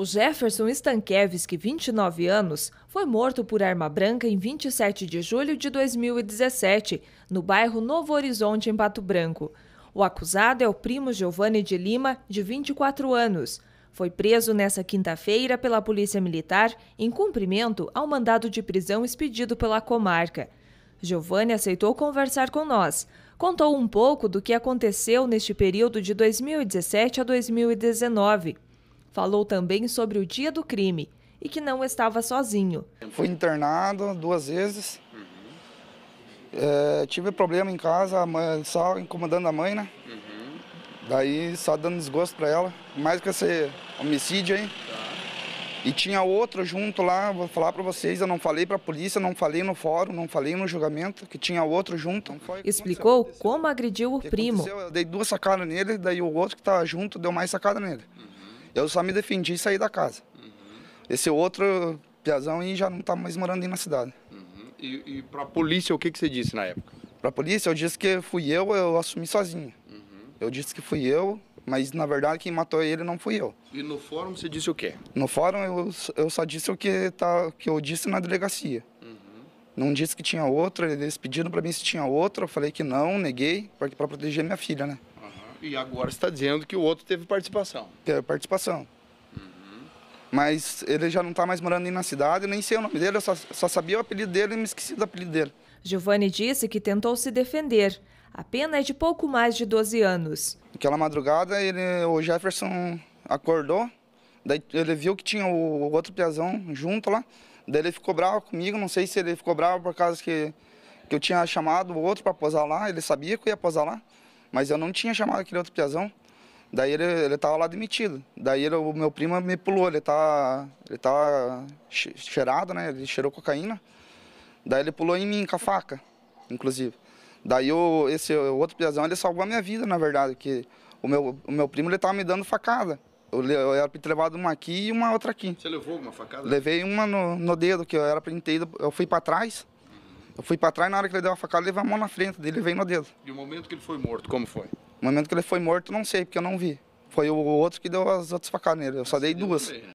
O Jefferson Stankiewicz, 29 anos, foi morto por arma branca em 27 de julho de 2017, no bairro Novo Horizonte, em Pato Branco. O acusado é o primo Giovanni de Lima, de 24 anos. Foi preso nesta quinta-feira pela Polícia Militar em cumprimento ao mandado de prisão expedido pela comarca. Giovanni aceitou conversar com nós. Contou um pouco do que aconteceu neste período de 2017 a 2019. Falou também sobre o dia do crime e que não estava sozinho. Fui internado duas vezes. Uhum. É, tive problema em casa, só incomodando a mãe, né? Uhum. Daí só dando desgosto para ela. Mais que esse homicídio aí. E tinha outro junto lá, vou falar para vocês, eu não falei para a polícia, não falei no fórum, não falei no julgamento, que tinha outro junto. Foi, Explicou como agrediu o primo. Eu dei duas sacadas nele, daí o outro que estava junto deu mais sacada nele. Uhum. Eu só me defendi e saí da casa. Uhum. Esse é outro piazão e já não tá mais morando aí na cidade. Uhum. E, e pra polícia, o que, que você disse na época? Pra polícia, eu disse que fui eu, eu assumi sozinho. Uhum. Eu disse que fui eu, mas na verdade quem matou ele não fui eu. E no fórum você disse o quê? No fórum eu, eu só disse o que, tá, que eu disse na delegacia. Uhum. Não disse que tinha outra, eles pediram para mim se tinha outra, eu falei que não, neguei, para proteger minha filha, né? E agora está dizendo que o outro teve participação. Teve é participação. Uhum. Mas ele já não está mais morando nem na cidade, nem sei o nome dele, eu só, só sabia o apelido dele e me esqueci do apelido dele. Giovanni disse que tentou se defender. A pena é de pouco mais de 12 anos. Aquela madrugada, ele, o Jefferson acordou, daí ele viu que tinha o outro piazão junto lá, daí ele ficou bravo comigo, não sei se ele ficou bravo por causa que, que eu tinha chamado o outro para posar lá, ele sabia que eu ia posar lá, mas eu não tinha chamado aquele outro piazão. Daí ele, ele tava lá demitido. Daí ele, o meu primo me pulou, ele tava, tá, ele tava tá cheirado, né? Ele cheirou cocaína. Daí ele pulou em mim com a faca, inclusive. Daí o, esse o outro piazão, ele salvou a minha vida, na verdade, que o meu, o meu primo, ele tava me dando facada. Eu, eu era pra ter levado uma aqui e uma outra aqui. Você levou uma facada? Levei uma no, no dedo, que eu era pra ter ido, eu fui pra trás. Eu fui para trás, na hora que ele deu a facada, levei a mão na frente dele, veio no dedo. E o momento que ele foi morto, como foi? O momento que ele foi morto, não sei, porque eu não vi. Foi o outro que deu as outras facadas nele, eu só dei duas. Né?